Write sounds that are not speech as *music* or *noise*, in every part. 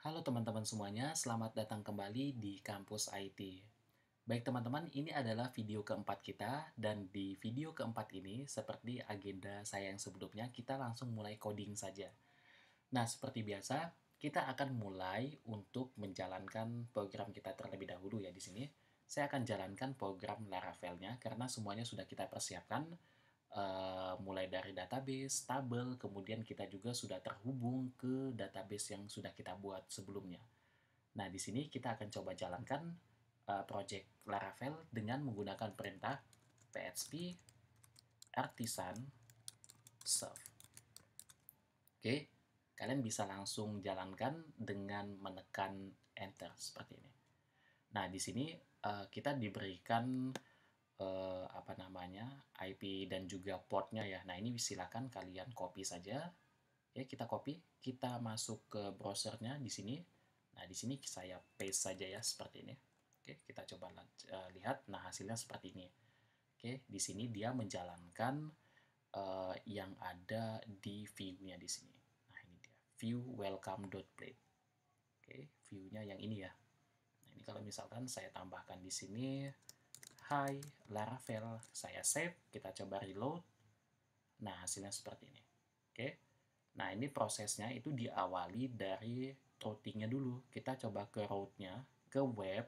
Halo teman-teman semuanya, selamat datang kembali di Kampus IT. Baik teman-teman, ini adalah video keempat kita, dan di video keempat ini, seperti agenda saya yang sebelumnya, kita langsung mulai coding saja. Nah, seperti biasa, kita akan mulai untuk menjalankan program kita terlebih dahulu ya di sini. Saya akan jalankan program Laravel-nya, karena semuanya sudah kita persiapkan, Uh, mulai dari database, tabel, kemudian kita juga sudah terhubung ke database yang sudah kita buat sebelumnya. Nah, di sini kita akan coba jalankan uh, project Laravel dengan menggunakan perintah php artisan serve. Oke, okay. kalian bisa langsung jalankan dengan menekan enter seperti ini. Nah, di sini uh, kita diberikan eh, apa namanya IP dan juga portnya ya. Nah ini silakan kalian copy saja. Ya kita copy, kita masuk ke browsernya di sini. Nah di sini saya paste saja ya seperti ini. Oke kita coba eh, lihat. Nah hasilnya seperti ini. Oke di sini dia menjalankan uh, yang ada di viewnya di sini. Nah ini dia view welcome welcome.plate. Oke view-nya yang ini ya. Nah, ini kalau misalkan saya tambahkan di sini Hi, Laravel, saya save, kita coba reload. Nah, hasilnya seperti ini. Oke. Nah, ini prosesnya itu diawali dari routingnya dulu. Kita coba ke route-nya, ke web.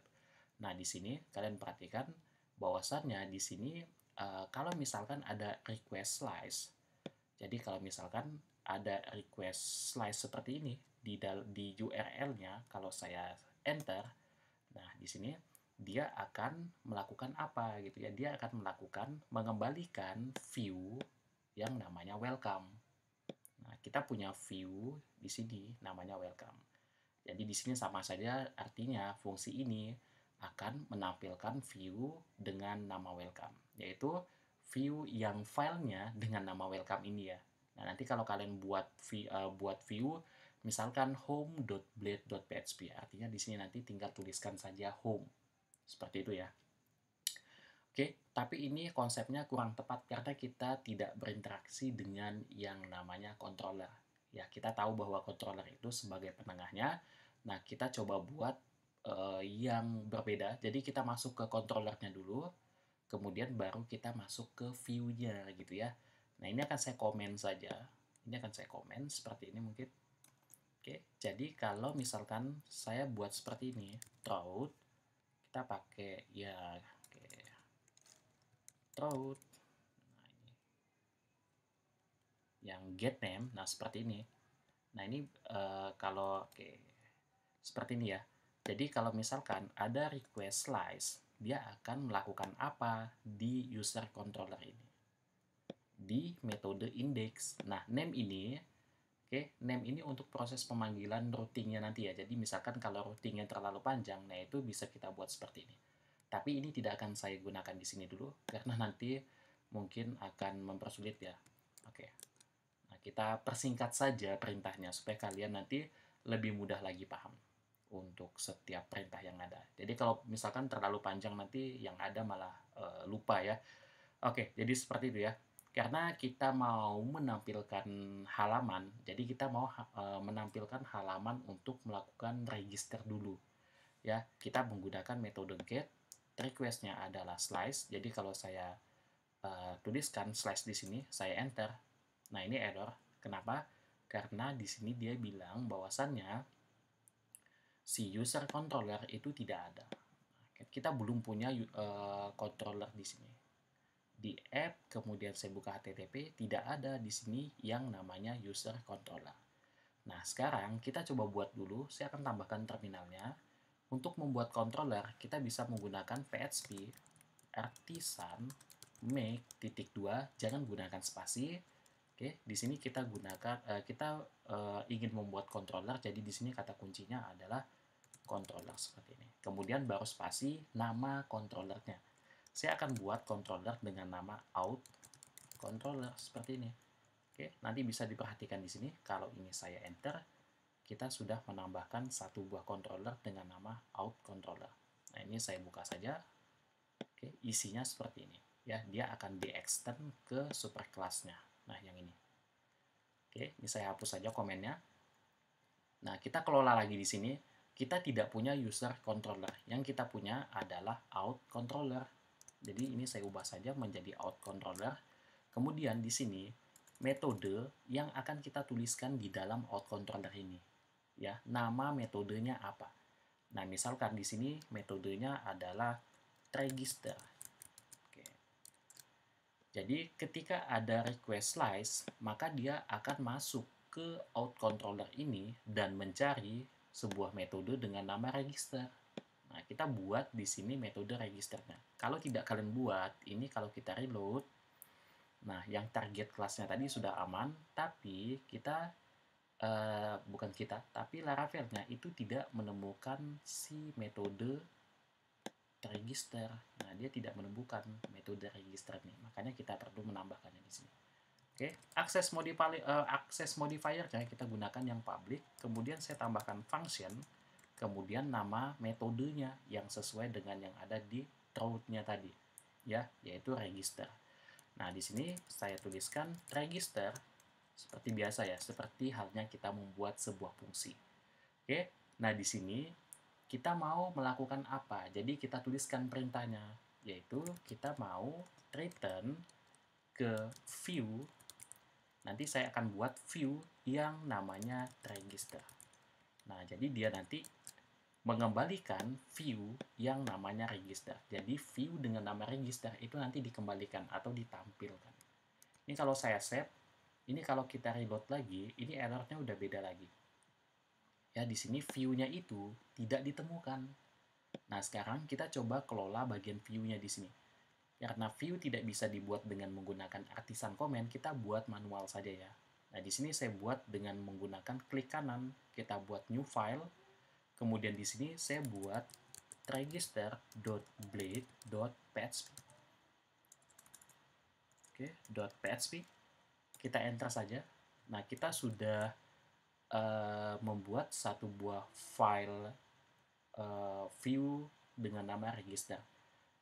Nah, di sini kalian perhatikan bahwasannya di sini uh, kalau misalkan ada request slice. Jadi kalau misalkan ada request slice seperti ini di di URL-nya kalau saya enter. Nah, di sini dia akan melakukan apa gitu ya. Dia akan melakukan mengembalikan view yang namanya welcome. Nah, kita punya view di sini namanya welcome. Jadi di sini sama saja artinya fungsi ini akan menampilkan view dengan nama welcome, yaitu view yang filenya dengan nama welcome ini ya. Nah, nanti kalau kalian buat view, uh, buat view misalkan home.blade.php, artinya di sini nanti tinggal tuliskan saja home seperti itu ya. Oke, tapi ini konsepnya kurang tepat karena kita tidak berinteraksi dengan yang namanya controller. Ya, kita tahu bahwa controller itu sebagai penengahnya. Nah, kita coba buat uh, yang berbeda. Jadi kita masuk ke controllernya dulu, kemudian baru kita masuk ke view-nya gitu ya. Nah, ini akan saya komen saja. Ini akan saya komen seperti ini mungkin. Oke, jadi kalau misalkan saya buat seperti ini, throat, kita pakai ya pakai throat nah, yang get name nah seperti ini nah ini uh, kalau oke seperti ini ya jadi kalau misalkan ada request slice dia akan melakukan apa di user controller ini di metode index nah name ini Oke, name ini untuk proses pemanggilan routingnya nanti ya. Jadi misalkan kalau routingnya terlalu panjang, nah itu bisa kita buat seperti ini. Tapi ini tidak akan saya gunakan di sini dulu, *laughs* karena nanti mungkin akan mempersulit ya. Oke, nah kita persingkat saja perintahnya, supaya kalian nanti lebih mudah lagi paham untuk setiap perintah yang ada. Jadi kalau misalkan terlalu panjang nanti yang ada malah uh, lupa ya. Oke, jadi seperti itu ya karena kita mau menampilkan halaman, jadi kita mau e, menampilkan halaman untuk melakukan register dulu. Ya, kita menggunakan metode get, requestnya adalah slice. Jadi kalau saya e, tuliskan slice di sini, saya enter. Nah ini error. Kenapa? Karena di sini dia bilang bahwasannya si user controller itu tidak ada. Kita belum punya e, controller di sini di app, kemudian saya buka HTTP, tidak ada di sini yang namanya user controller. Nah, sekarang kita coba buat dulu, saya akan tambahkan terminalnya. Untuk membuat controller, kita bisa menggunakan php artisan make titik dua, jangan gunakan spasi. Oke, di sini kita gunakan eh, kita eh, ingin membuat controller, jadi di sini kata kuncinya adalah controller seperti ini. Kemudian baru spasi nama controllernya saya akan buat controller dengan nama out controller seperti ini. Oke, nanti bisa diperhatikan di sini kalau ini saya enter, kita sudah menambahkan satu buah controller dengan nama out controller. Nah, ini saya buka saja. Oke, isinya seperti ini. Ya, dia akan di extend ke super kelasnya. Nah, yang ini. Oke, ini saya hapus saja komennya. Nah, kita kelola lagi di sini. Kita tidak punya user controller. Yang kita punya adalah out controller. Jadi ini saya ubah saja menjadi out controller. Kemudian di sini metode yang akan kita tuliskan di dalam out controller ini. Ya, nama metodenya apa? Nah, misalkan di sini metodenya adalah register. Oke. Jadi ketika ada request slice, maka dia akan masuk ke out controller ini dan mencari sebuah metode dengan nama register kita buat di sini metode registernya. Kalau tidak kalian buat, ini kalau kita reload, nah yang target kelasnya tadi sudah aman, tapi kita, uh, bukan kita, tapi Laravelnya itu tidak menemukan si metode register. Nah, dia tidak menemukan metode register nih. Makanya kita perlu menambahkannya di sini. Oke, okay. akses modifier uh, akses modifier kita gunakan yang public, kemudian saya tambahkan function kemudian nama metodenya yang sesuai dengan yang ada di crowd-nya tadi ya yaitu register nah di sini saya tuliskan register seperti biasa ya seperti halnya kita membuat sebuah fungsi oke nah di sini kita mau melakukan apa jadi kita tuliskan perintahnya yaitu kita mau return ke view nanti saya akan buat view yang namanya register nah jadi dia nanti mengembalikan view yang namanya register. Jadi view dengan nama register itu nanti dikembalikan atau ditampilkan. Ini kalau saya set, ini kalau kita reload lagi, ini errornya udah beda lagi. Ya, di sini view-nya itu tidak ditemukan. Nah, sekarang kita coba kelola bagian view-nya di sini. Karena view tidak bisa dibuat dengan menggunakan artisan komen, kita buat manual saja ya. Nah, di sini saya buat dengan menggunakan klik kanan, kita buat new file, Kemudian di sini saya buat register.blade.php Oke, okay, .php. Kita enter saja. Nah, kita sudah uh, membuat satu buah file uh, view dengan nama register.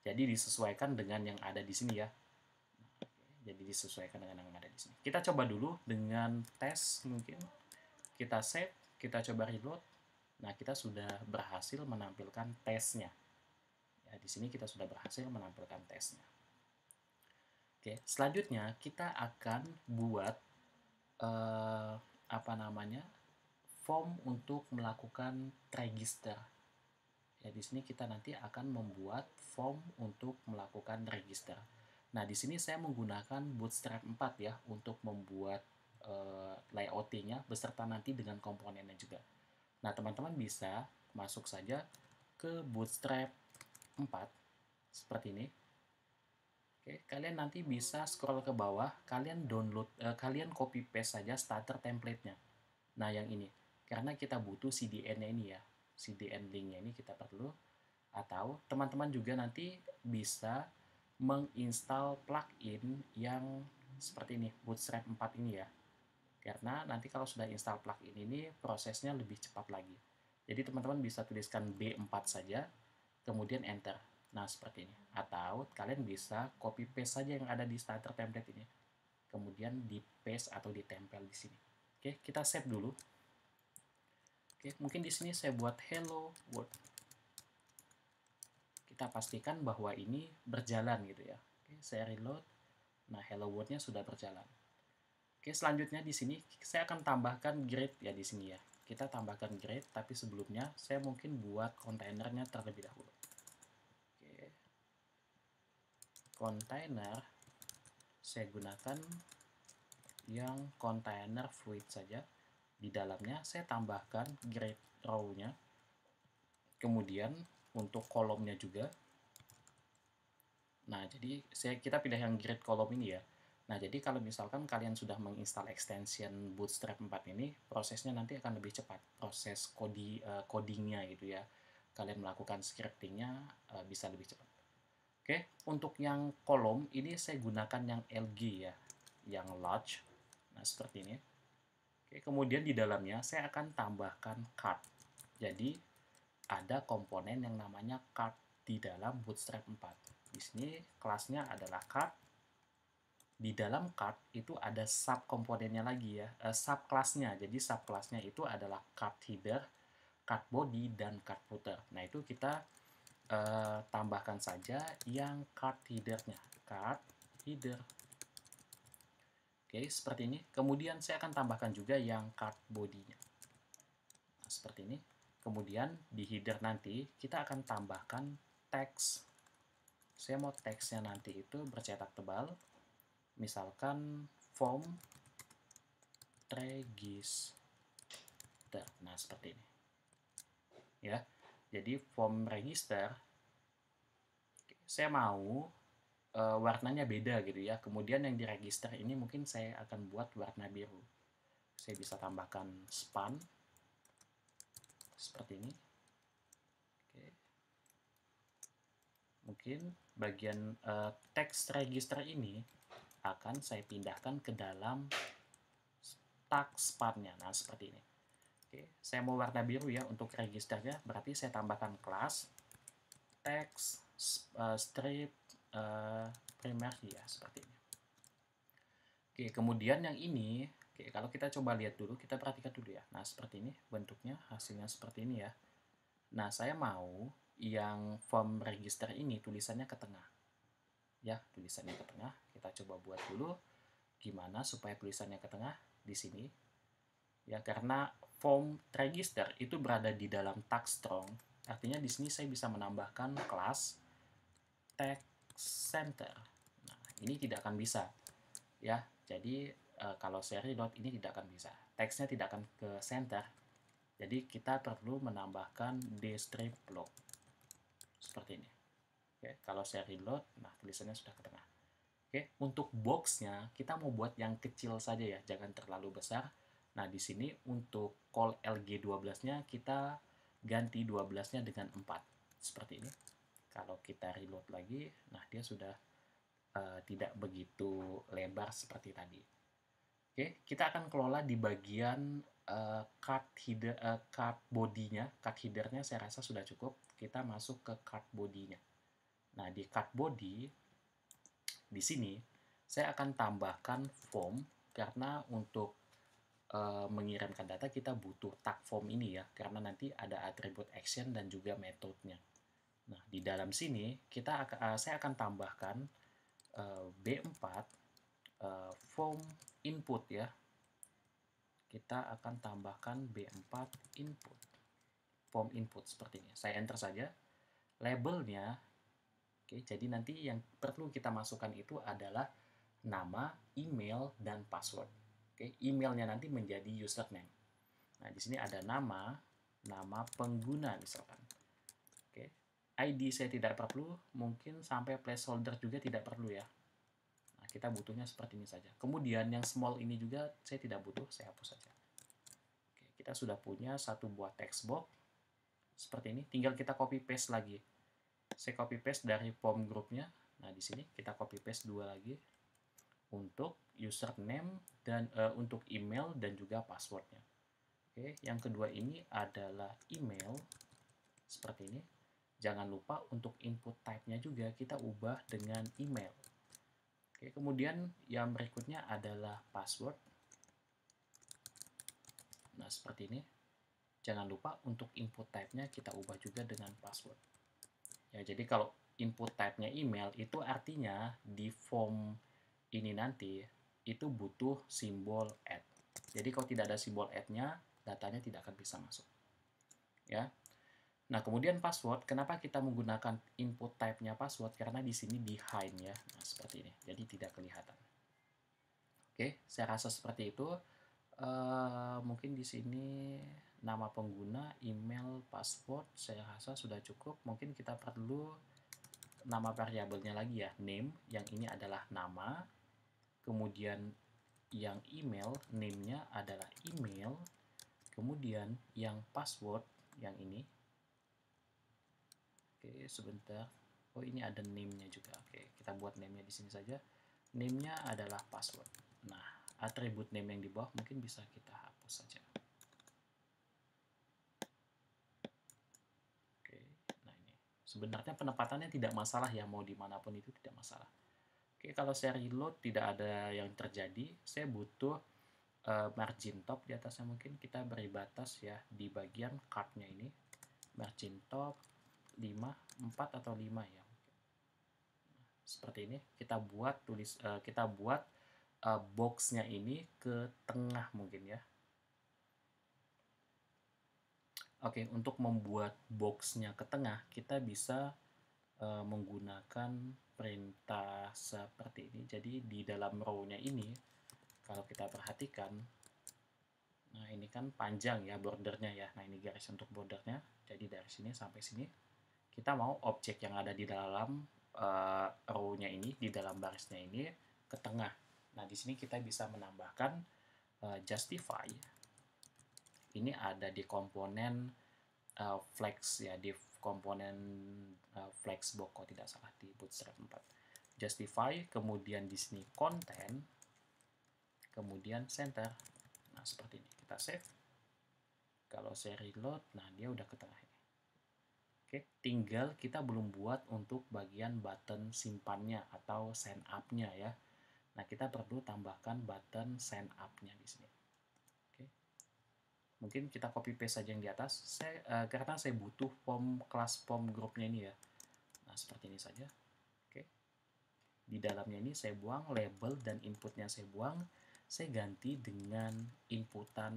Jadi disesuaikan dengan yang ada di sini ya. Jadi disesuaikan dengan yang ada di sini. Kita coba dulu dengan tes mungkin. Kita save, kita coba reload. Nah, kita sudah berhasil menampilkan tesnya. Ya, di sini kita sudah berhasil menampilkan tesnya. Oke, selanjutnya kita akan buat eh, apa namanya form untuk melakukan register. Ya, di sini kita nanti akan membuat form untuk melakukan register. Nah, di sini saya menggunakan Bootstrap 4 ya untuk membuat uh, eh, nya beserta nanti dengan komponennya juga. Nah, teman-teman bisa masuk saja ke Bootstrap 4 seperti ini. Oke, kalian nanti bisa scroll ke bawah, kalian download eh, kalian copy paste saja starter template-nya. Nah, yang ini. Karena kita butuh CDN-nya ini ya. CDN link-nya ini kita perlu atau teman-teman juga nanti bisa menginstal plugin yang seperti ini Bootstrap 4 ini ya karena nanti kalau sudah install plugin ini prosesnya lebih cepat lagi. Jadi teman-teman bisa tuliskan B4 saja, kemudian enter. Nah, seperti ini. Atau kalian bisa copy paste saja yang ada di starter template ini. Kemudian di paste atau ditempel di sini. Oke, kita save dulu. Oke, mungkin di sini saya buat hello world. Kita pastikan bahwa ini berjalan gitu ya. Oke, saya reload. Nah, hello world-nya sudah berjalan. Oke, selanjutnya di sini saya akan tambahkan grade ya di sini ya. Kita tambahkan grade, tapi sebelumnya saya mungkin buat kontainernya terlebih dahulu. Oke. Kontainer saya gunakan yang kontainer fluid saja. Di dalamnya saya tambahkan grade row-nya. Kemudian untuk kolomnya juga. Nah, jadi saya kita pilih yang grade kolom ini ya Nah, jadi kalau misalkan kalian sudah menginstal extension Bootstrap 4 ini, prosesnya nanti akan lebih cepat. Proses kodi, uh, codingnya gitu ya. Kalian melakukan scriptingnya uh, bisa lebih cepat. Oke, untuk yang kolom ini saya gunakan yang LG ya, yang large. Nah, seperti ini. Oke, kemudian di dalamnya saya akan tambahkan card. Jadi, ada komponen yang namanya card di dalam Bootstrap 4. Di sini kelasnya adalah card di dalam card itu ada sub komponennya lagi ya, uh, eh, kelasnya Jadi sub kelasnya itu adalah card header, card body, dan card footer. Nah itu kita uh, tambahkan saja yang card headernya, card header. Oke, seperti ini. Kemudian saya akan tambahkan juga yang card bodinya. Nah, seperti ini. Kemudian di header nanti kita akan tambahkan teks. Saya mau teksnya nanti itu bercetak tebal misalkan form register nah seperti ini ya jadi form register saya mau e, warnanya beda gitu ya kemudian yang di register ini mungkin saya akan buat warna biru saya bisa tambahkan span seperti ini Oke. mungkin bagian e, teks register ini akan saya pindahkan ke dalam tag spannya. Nah, seperti ini. Oke, saya mau warna biru ya untuk registernya, berarti saya tambahkan kelas text uh, eh, strip uh, eh, primary ya, seperti ini. Oke, kemudian yang ini, oke, kalau kita coba lihat dulu, kita perhatikan dulu ya. Nah, seperti ini bentuknya, hasilnya seperti ini ya. Nah, saya mau yang form register ini tulisannya ke tengah ya tulisannya ke tengah kita coba buat dulu gimana supaya tulisannya ke tengah di sini ya karena form register itu berada di dalam tag strong artinya di sini saya bisa menambahkan kelas tag center nah ini tidak akan bisa ya jadi e, kalau seri dot ini tidak akan bisa teksnya tidak akan ke center jadi kita perlu menambahkan d block seperti ini Oke, kalau saya reload, nah tulisannya sudah ke tengah. Oke, untuk boxnya kita mau buat yang kecil saja ya, jangan terlalu besar. Nah, di sini untuk call LG12-nya kita ganti 12-nya dengan 4. Seperti ini. Kalau kita reload lagi, nah dia sudah uh, tidak begitu lebar seperti tadi. Oke, kita akan kelola di bagian uh, card, header, uh, eh, card bodinya. Card headernya saya rasa sudah cukup. Kita masuk ke card bodinya. Nah, di card body, di sini, saya akan tambahkan form, karena untuk e, mengirimkan data kita butuh tag form ini ya, karena nanti ada atribut action dan juga metodenya. Nah, di dalam sini, kita eh, saya akan tambahkan e, B4 e, form input ya. Kita akan tambahkan B4 input, form input seperti ini. Saya enter saja, labelnya Oke, jadi nanti yang perlu kita masukkan itu adalah nama, email, dan password. Oke, emailnya nanti menjadi username. Nah, di sini ada nama, nama pengguna misalkan. Oke, ID saya tidak perlu, mungkin sampai placeholder juga tidak perlu ya. Nah, kita butuhnya seperti ini saja. Kemudian yang small ini juga saya tidak butuh, saya hapus saja. Oke, kita sudah punya satu buah text box seperti ini, tinggal kita copy paste lagi saya copy paste dari form grupnya nah di sini kita copy paste dua lagi untuk username dan uh, untuk email dan juga passwordnya oke yang kedua ini adalah email seperti ini jangan lupa untuk input type-nya juga kita ubah dengan email oke kemudian yang berikutnya adalah password nah seperti ini jangan lupa untuk input type-nya kita ubah juga dengan password Ya, jadi kalau input type-nya email itu artinya di form ini nanti itu butuh simbol add. Jadi kalau tidak ada simbol add-nya, datanya tidak akan bisa masuk. Ya. Nah, kemudian password, kenapa kita menggunakan input type-nya password? Karena di sini behind ya. Nah, seperti ini. Jadi tidak kelihatan. Oke, saya rasa seperti itu. Uh, mungkin di sini nama pengguna, email, password, saya rasa sudah cukup. Mungkin kita perlu nama variabelnya lagi ya, name, yang ini adalah nama, kemudian yang email, name adalah email, kemudian yang password, yang ini. Oke, sebentar. Oh, ini ada name-nya juga. Oke, kita buat name-nya di sini saja. Name-nya adalah password. Nah, atribut name yang di bawah mungkin bisa kita hapus saja. Sebenarnya penempatannya tidak masalah ya, mau dimanapun itu tidak masalah. Oke, kalau saya reload tidak ada yang terjadi, saya butuh uh, margin top di atasnya mungkin kita beri batas ya di bagian cardnya ini. Margin top 5, 4 atau 5 ya. Seperti ini, kita buat tulis uh, kita buat uh, boxnya ini ke tengah mungkin ya Oke, untuk membuat boxnya ke tengah, kita bisa e, menggunakan perintah seperti ini. Jadi di dalam row-nya ini, kalau kita perhatikan, nah ini kan panjang ya bordernya ya. Nah ini garis untuk bordernya. Jadi dari sini sampai sini, kita mau objek yang ada di dalam e, row-nya ini, di dalam barisnya ini, ke tengah. Nah di sini kita bisa menambahkan e, justify ini ada di komponen uh, flex ya di komponen uh, flexbox kalau tidak salah di bootstrap 4 justify kemudian di sini content kemudian center nah seperti ini kita save kalau saya reload nah dia udah ke tengah ini oke tinggal kita belum buat untuk bagian button simpannya atau sign up nya ya nah kita perlu tambahkan button sign up nya di sini mungkin kita copy paste saja yang di atas saya, uh, eh, karena saya butuh form kelas form grupnya ini ya nah seperti ini saja oke di dalamnya ini saya buang label dan inputnya saya buang saya ganti dengan inputan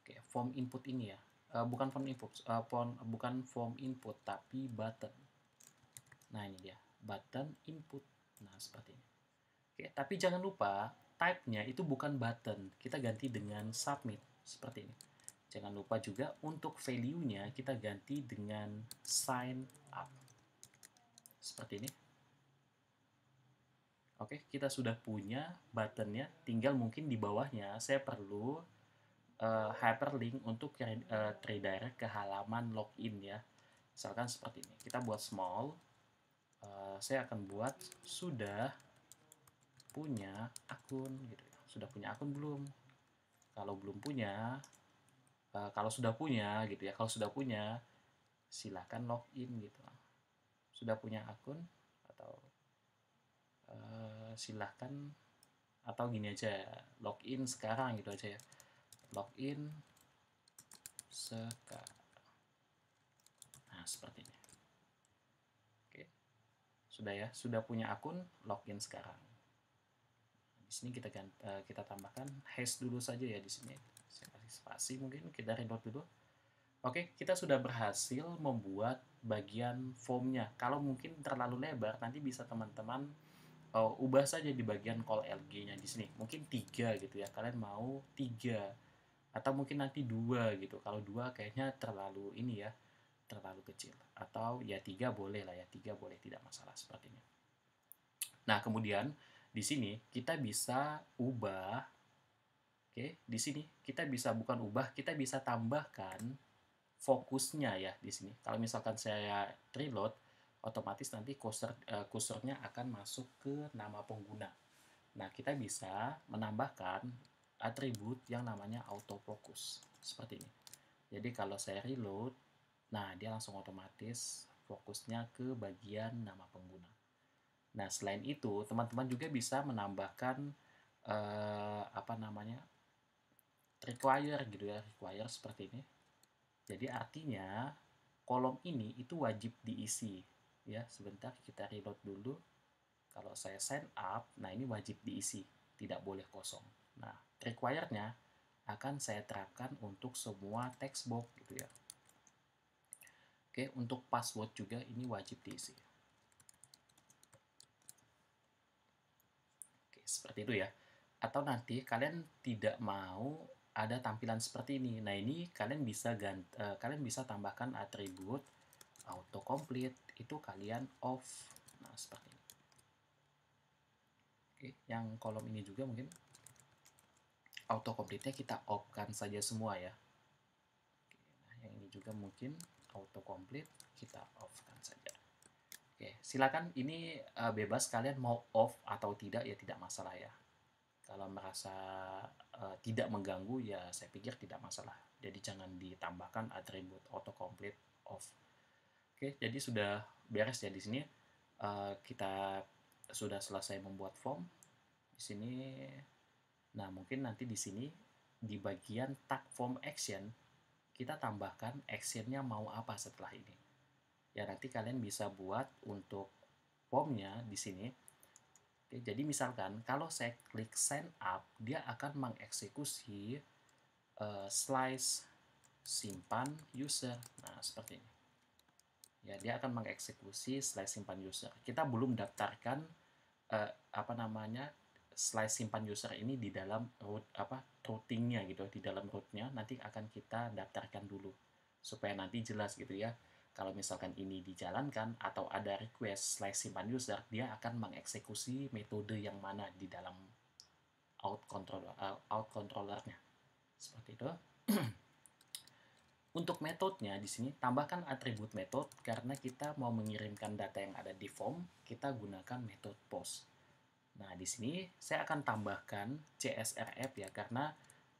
oke form input ini ya uh, bukan form input uh, form, bukan form input tapi button nah ini dia button input nah seperti ini oke tapi jangan lupa type-nya itu bukan button. Kita ganti dengan submit seperti ini. Jangan lupa juga untuk value-nya kita ganti dengan sign up. Seperti ini. Oke, kita sudah punya button-nya, tinggal mungkin di bawahnya saya perlu uh, hyperlink untuk uh, redirect ke halaman login ya. Misalkan seperti ini. Kita buat small. Uh, saya akan buat sudah punya akun gitu ya. Sudah punya akun belum? Kalau belum punya, eh, kalau sudah punya gitu ya, kalau sudah punya silahkan login gitu. Sudah punya akun atau uh, eh, silahkan atau gini aja login sekarang gitu aja ya. Login sekarang. Nah, seperti ini. Oke. Sudah ya, sudah punya akun, login sekarang di sini kita uh, kita tambahkan hash dulu saja ya di sini saya kasih spasi mungkin kita reload dulu Oke, kita sudah berhasil membuat bagian formnya. Kalau mungkin terlalu lebar, nanti bisa teman-teman uh, ubah saja di bagian call LG-nya di sini. Mungkin tiga gitu ya. Kalian mau tiga atau mungkin nanti dua gitu. Kalau dua kayaknya terlalu ini ya, terlalu kecil. Atau ya tiga boleh lah ya, tiga boleh tidak masalah sepertinya. Nah kemudian di sini kita bisa ubah oke okay? di sini kita bisa bukan ubah kita bisa tambahkan fokusnya ya di sini kalau misalkan saya reload otomatis nanti kursor uh, akan masuk ke nama pengguna nah kita bisa menambahkan atribut yang namanya autofocus seperti ini jadi kalau saya reload nah dia langsung otomatis fokusnya ke bagian nama pengguna Nah, selain itu, teman-teman juga bisa menambahkan uh, apa namanya? require gitu ya, require seperti ini. Jadi artinya kolom ini itu wajib diisi ya. Sebentar kita reload dulu. Kalau saya sign up, nah ini wajib diisi, tidak boleh kosong. Nah, require-nya akan saya terapkan untuk semua text gitu ya. Oke, untuk password juga ini wajib diisi. seperti itu ya atau nanti kalian tidak mau ada tampilan seperti ini nah ini kalian bisa ganti uh, eh, kalian bisa tambahkan atribut auto complete itu kalian off nah seperti ini oke yang kolom ini juga mungkin auto complete nya kita off-kan saja semua ya oke, nah yang ini juga mungkin auto complete kita off-kan saja Oke, silakan ini uh, bebas kalian mau off atau tidak ya tidak masalah ya. Kalau merasa uh, tidak mengganggu ya saya pikir tidak masalah. Jadi jangan ditambahkan atribut auto autocomplete off. Oke, jadi sudah beres ya di sini. Uh, kita sudah selesai membuat form. Di sini nah mungkin nanti di sini di bagian tag form action kita tambahkan actionnya mau apa setelah ini ya nanti kalian bisa buat untuk formnya di sini. Oke, jadi misalkan kalau saya klik sign up, dia akan mengeksekusi uh, slice simpan user. Nah, seperti ini. Ya, dia akan mengeksekusi slice simpan user. Kita belum daftarkan uh, apa namanya slice simpan user ini di dalam root apa routingnya gitu, di dalam rootnya nanti akan kita daftarkan dulu supaya nanti jelas gitu ya kalau misalkan ini dijalankan atau ada request slash simpan user, dia akan mengeksekusi metode yang mana di dalam out controller uh, out controllernya. Seperti itu. *clears throat* Untuk metodenya di sini tambahkan atribut metode karena kita mau mengirimkan data yang ada di form, kita gunakan metode post. Nah, di sini saya akan tambahkan CSRF ya karena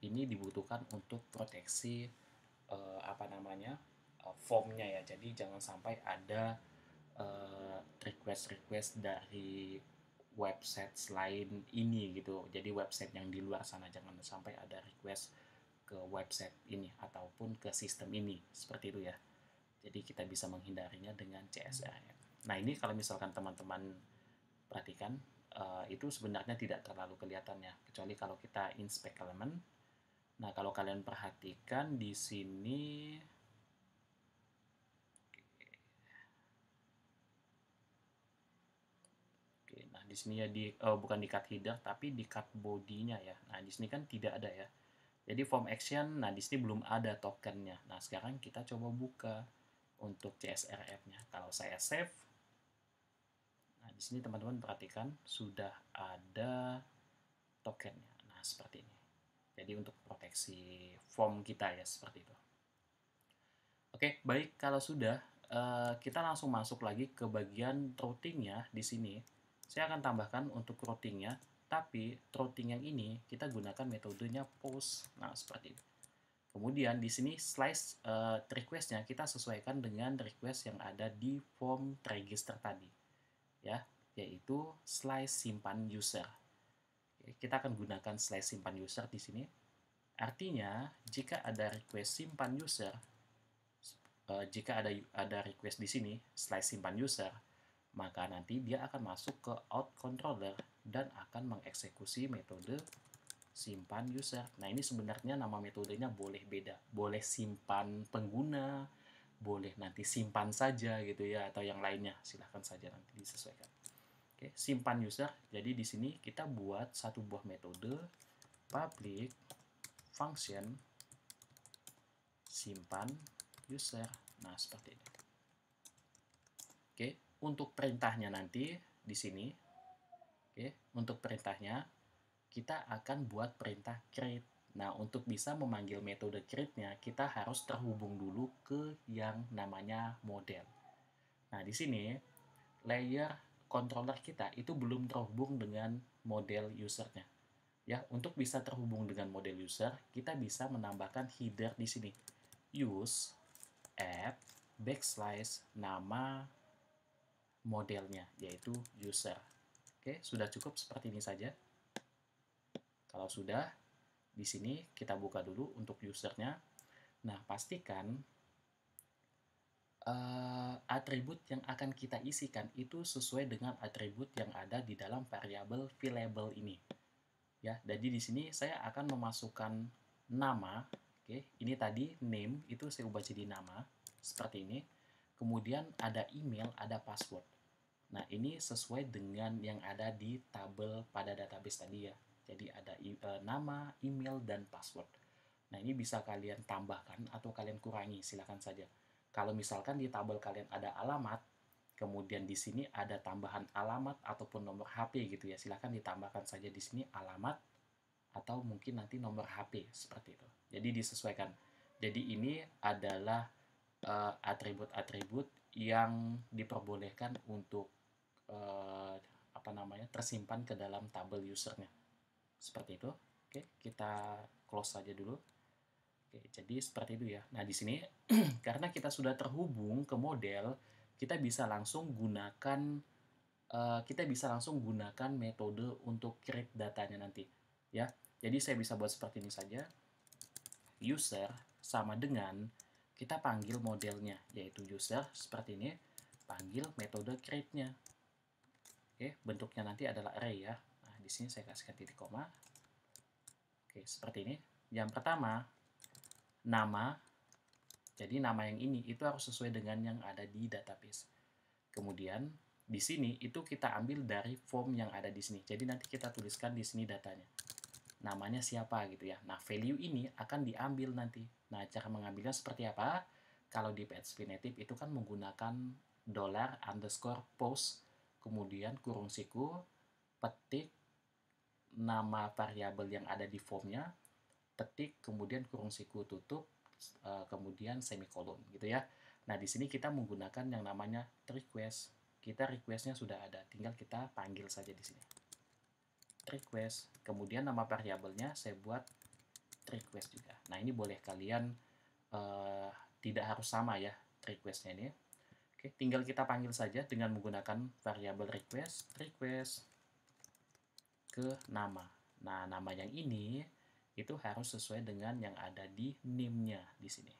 ini dibutuhkan untuk proteksi eh, apa namanya? Uh, formnya ya jadi jangan sampai ada uh, request-request uh, dari website selain ini gitu jadi website yang di luar sana jangan sampai ada request ke website ini ataupun ke sistem ini seperti itu ya jadi kita bisa menghindarinya dengan CSRM ya. nah ini kalau misalkan teman-teman perhatikan uh, itu sebenarnya tidak terlalu kelihatan ya kecuali kalau kita inspect element nah kalau kalian perhatikan di sini di sini ya di oh, bukan di cut header tapi di cut bodinya ya. Nah, di sini kan tidak ada ya. Jadi form action nah di sini belum ada tokennya. Nah, sekarang kita coba buka untuk CSRF-nya. Kalau saya save Nah, di sini teman-teman perhatikan sudah ada tokennya. Nah, seperti ini. Jadi untuk proteksi form kita ya seperti itu. Oke, baik kalau sudah eh, kita langsung masuk lagi ke bagian routing routingnya di sini. Saya akan tambahkan untuk routingnya, tapi routing yang ini kita gunakan metodenya post. Nah, seperti itu. Kemudian di sini slice uh, requestnya kita sesuaikan dengan request yang ada di form register tadi, ya, yaitu slice simpan user. Kita akan gunakan slice simpan user di sini. Artinya jika ada request simpan user, uh, jika ada ada request di sini slice simpan user, maka nanti dia akan masuk ke out controller dan akan mengeksekusi metode simpan user. Nah, ini sebenarnya nama metodenya boleh beda. Boleh simpan pengguna, boleh nanti simpan saja gitu ya atau yang lainnya. Silahkan saja nanti disesuaikan. Oke, simpan user. Jadi di sini kita buat satu buah metode public function simpan user. Nah, seperti ini. Oke, untuk perintahnya nanti di sini, oke, okay, untuk perintahnya kita akan buat perintah create. Nah, untuk bisa memanggil metode create-nya, kita harus terhubung dulu ke yang namanya model. Nah, di sini layer controller kita itu belum terhubung dengan model usernya. Ya, untuk bisa terhubung dengan model user, kita bisa menambahkan header di sini. Use app backslash nama modelnya, yaitu user. Oke, sudah cukup seperti ini saja. Kalau sudah, di sini kita buka dulu untuk usernya. Nah, pastikan uh, atribut yang akan kita isikan itu sesuai dengan atribut yang ada di dalam variabel fillable ini. Ya, jadi di sini saya akan memasukkan nama. Oke, ini tadi name itu saya ubah jadi nama seperti ini kemudian ada email, ada password. Nah, ini sesuai dengan yang ada di tabel pada database tadi ya. Jadi ada e nama, email, dan password. Nah, ini bisa kalian tambahkan atau kalian kurangi, silakan saja. Kalau misalkan di tabel kalian ada alamat, kemudian di sini ada tambahan alamat ataupun nomor HP gitu ya, silakan ditambahkan saja di sini alamat atau mungkin nanti nomor HP seperti itu. Jadi disesuaikan. Jadi ini adalah Eh, atribut-atribut yang diperbolehkan untuk uh, apa namanya tersimpan ke dalam tabel usernya seperti itu oke kita close saja dulu oke jadi seperti itu ya nah di sini *clears throat* karena kita sudah terhubung ke model kita bisa langsung gunakan uh, kita bisa langsung gunakan metode untuk create datanya nanti ya jadi saya bisa buat seperti ini saja user sama dengan kita panggil modelnya, yaitu user seperti ini, panggil metode create-nya. Oke, bentuknya nanti adalah array ya. Nah, di sini saya kasihkan titik koma. Oke, seperti ini. Yang pertama, nama. Jadi nama yang ini itu harus sesuai dengan yang ada di database. Kemudian di sini itu kita ambil dari form yang ada di sini. Jadi nanti kita tuliskan di sini datanya. Namanya siapa gitu ya. Nah, value ini akan diambil nanti Nah, cara mengambilnya seperti apa? Kalau di PHP Native itu kan menggunakan dollar underscore post, kemudian kurung siku, petik, nama variabel yang ada di formnya, petik, kemudian kurung siku tutup, eh, kemudian semicolon gitu ya. Nah, di sini kita menggunakan yang namanya request. Kita requestnya sudah ada, tinggal kita panggil saja di sini. Request, kemudian nama variabelnya saya buat request juga. Nah ini boleh kalian uh, tidak harus sama ya requestnya ini. Oke, tinggal kita panggil saja dengan menggunakan variabel request, request ke nama. Nah, nama yang ini itu harus sesuai dengan yang ada di name-nya di sini.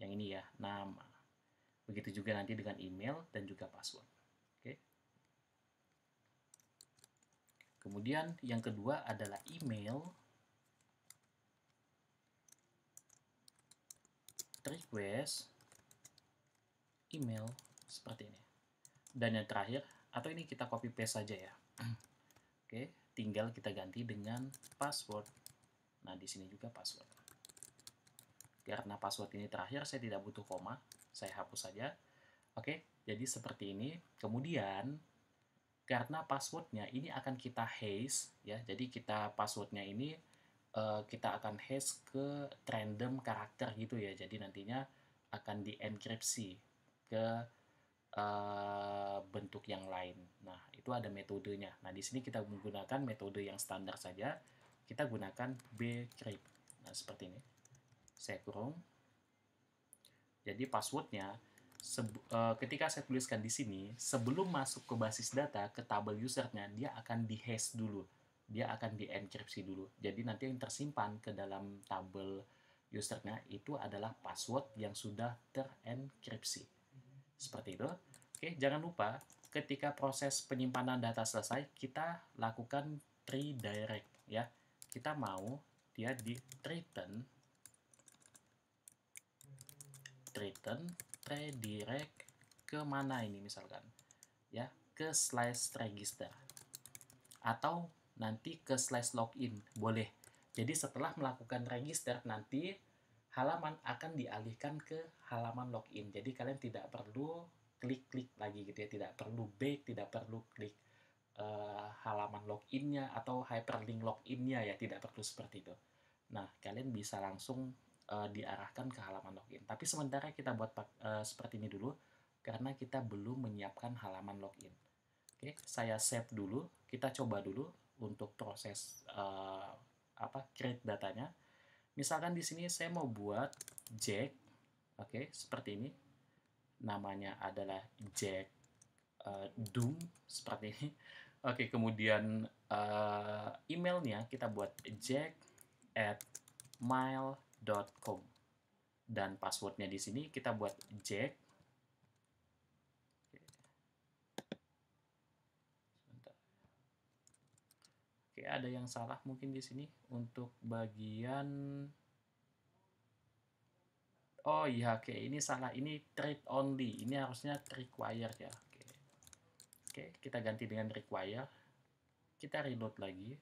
Yang ini ya, nama. Begitu juga nanti dengan email dan juga password. Oke. Kemudian yang kedua adalah email request email seperti ini. Dan yang terakhir, atau ini kita copy paste saja ya. *clears throat* Oke, tinggal kita ganti dengan password. Nah, di sini juga password. Karena password ini terakhir, saya tidak butuh koma. Saya hapus saja. Oke, jadi seperti ini. Kemudian, karena passwordnya ini akan kita hash, ya, jadi kita passwordnya ini Eh, kita akan hash ke random karakter gitu ya. Jadi nantinya akan dienkripsi ke uh, bentuk yang lain. Nah, itu ada metodenya. Nah, di sini kita menggunakan metode yang standar saja. Kita gunakan bcrypt. Nah, seperti ini. Saya kurung. Jadi passwordnya uh, ketika saya tuliskan di sini, sebelum masuk ke basis data ke tabel usernya, dia akan di hash dulu dia akan dienkripsi dulu. Jadi nanti yang tersimpan ke dalam tabel usernya itu adalah password yang sudah terenkripsi. Seperti itu. Oke, jangan lupa ketika proses penyimpanan data selesai, kita lakukan redirect ya. Kita mau dia di return return redirect ke mana ini misalkan ya ke slice register atau nanti ke slash login. Boleh. Jadi setelah melakukan register nanti halaman akan dialihkan ke halaman login. Jadi kalian tidak perlu klik-klik lagi gitu ya, tidak perlu back, tidak perlu klik uh, halaman loginnya atau hyperlink loginnya ya, tidak perlu seperti itu. Nah, kalian bisa langsung uh, diarahkan ke halaman login. Tapi sementara kita buat uh, seperti ini dulu karena kita belum menyiapkan halaman login. Oke, saya save dulu, kita coba dulu untuk proses uh, apa create datanya. Misalkan di sini saya mau buat jack, oke okay, seperti ini. Namanya adalah jack uh, doom seperti ini. *laughs* Oke okay, kemudian uh, emailnya kita buat jack at mail.com dan passwordnya di sini kita buat jack Oke, ada yang salah mungkin di sini untuk bagian Oh iya, oke ini salah. Ini trade only. Ini harusnya require ya. Oke. Oke, kita ganti dengan require. Kita reload lagi.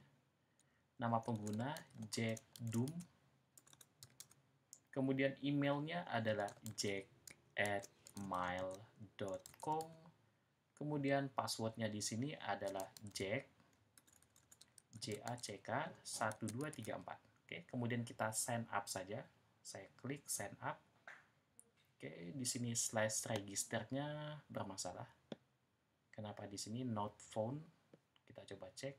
Nama pengguna Jack Doom. Kemudian emailnya adalah jack at mile.com. Kemudian passwordnya di sini adalah jack JACK 1234. Oke, kemudian kita sign up saja. Saya klik sign up. Oke, di sini slash registernya bermasalah. Kenapa di sini not phone? Kita coba cek.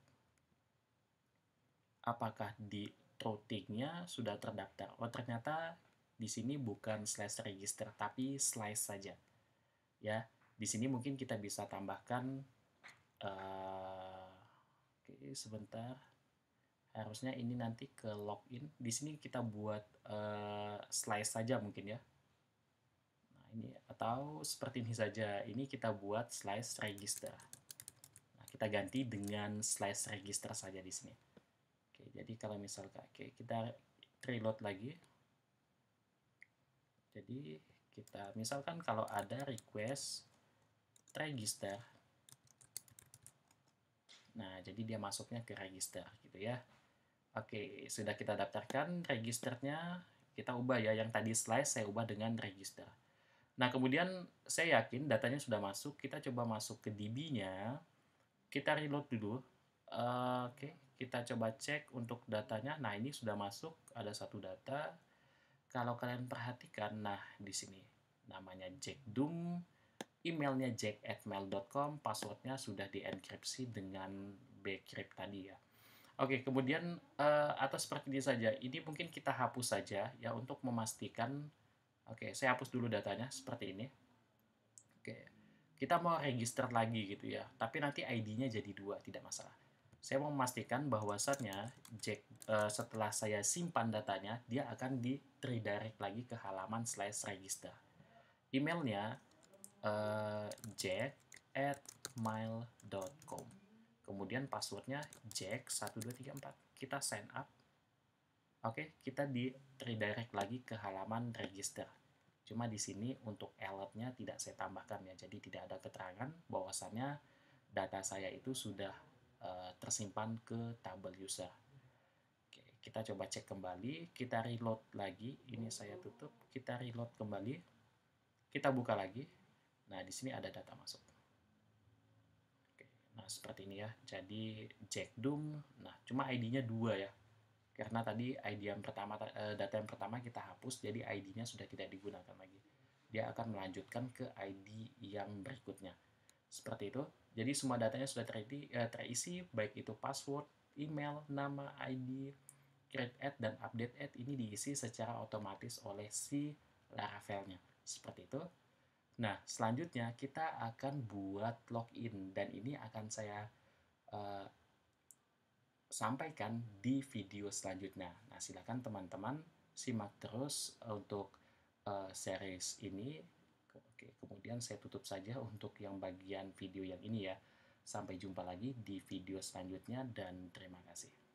Apakah di routingnya sudah terdaftar? Oh, ternyata di sini bukan slash register, tapi slice saja. Ya, di sini mungkin kita bisa tambahkan uh, Oke, sebentar. Harusnya ini nanti ke login. Di sini kita buat uh, slice saja mungkin ya. Nah, ini atau seperti ini saja. Ini kita buat slice register. Nah, kita ganti dengan slice register saja di sini. Oke, jadi kalau misalkan oke, kita reload lagi. Jadi kita misalkan kalau ada request register Nah, jadi dia masuknya ke register gitu ya. Oke, sudah kita daftarkan registernya, kita ubah ya yang tadi slice saya ubah dengan register. Nah, kemudian saya yakin datanya sudah masuk, kita coba masuk ke DB-nya. Kita reload dulu. Uh, Oke, okay. kita coba cek untuk datanya. Nah, ini sudah masuk, ada satu data. Kalau kalian perhatikan, nah di sini namanya Jack Doom emailnya jack@mail.com, passwordnya sudah dienkripsi dengan bcrypt tadi ya. Oke, kemudian uh, eh, atau seperti ini saja. Ini mungkin kita hapus saja ya untuk memastikan. Oke, saya hapus dulu datanya seperti ini. Oke, kita mau register lagi gitu ya. Tapi nanti ID-nya jadi dua, tidak masalah. Saya mau memastikan bahwasannya Jack uh, setelah saya simpan datanya, dia akan di redirect lagi ke halaman slash register. Emailnya Eh, jack at mail.com kemudian passwordnya jack 1234 kita sign up oke okay, kita di redirect lagi ke halaman register cuma di sini untuk alertnya tidak saya tambahkan ya jadi tidak ada keterangan bahwasannya data saya itu sudah uh, tersimpan ke tabel user kita coba cek kembali kita reload lagi ini saya tutup kita reload kembali kita buka lagi Nah, di sini ada data masuk. nah, seperti ini ya. Jadi, Jack Doom. nah, cuma ID-nya dua ya. Karena tadi ID yang pertama, eh, data yang pertama kita hapus, jadi ID-nya sudah tidak digunakan lagi. Dia akan melanjutkan ke ID yang berikutnya. Seperti itu. Jadi, semua datanya sudah terisi, eh, baik itu password, email, nama, ID, create ad, dan update ad. ini diisi secara otomatis oleh si Laravel-nya. Seperti itu. Nah, selanjutnya kita akan buat login dan ini akan saya uh, sampaikan di video selanjutnya. Nah, silakan teman-teman simak terus untuk uh, series ini. Oke, kemudian saya tutup saja untuk yang bagian video yang ini ya. Sampai jumpa lagi di video selanjutnya dan terima kasih.